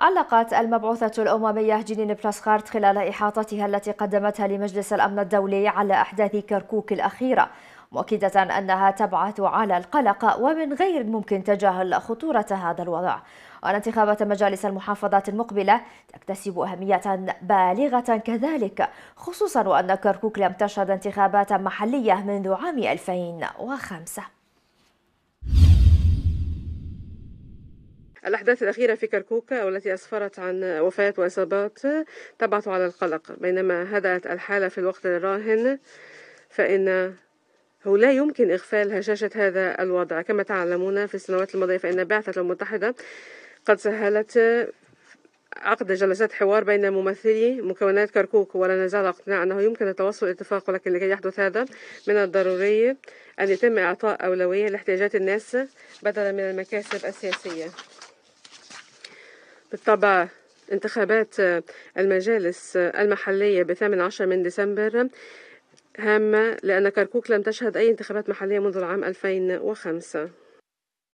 علقت المبعوثة الأممية جنين بلاسخارت خلال إحاطتها التي قدمتها لمجلس الأمن الدولي على أحداث كركوك الأخيرة مؤكدة أنها تبعث على القلق ومن غير الممكن تجاهل خطورة هذا الوضع وأن انتخابات مجالس المحافظات المقبلة تكتسب أهمية بالغة كذلك خصوصا وأن كركوك لم تشهد انتخابات محلية منذ عام 2005 الأحداث الأخيرة في كركوك والتي أسفرت عن وفيات وإصابات تبعث على القلق بينما هدأت الحالة في الوقت الراهن فإن هو لا يمكن إغفال هشاشة هذا الوضع كما تعلمون في السنوات الماضية فإن بعثة المتحدة قد سهلت عقد جلسات حوار بين ممثلي مكونات كركوك ولا نزال اقتناع أنه يمكن التوصل لاتفاق ولكن لكي يحدث هذا من الضروري أن يتم إعطاء أولوية لاحتياجات الناس بدلا من المكاسب السياسية بالطبع انتخابات آه، المجالس آه، المحلية بثامن عشر من ديسمبر هامة لأن كركوك لم تشهد أي انتخابات محلية منذ العام 2005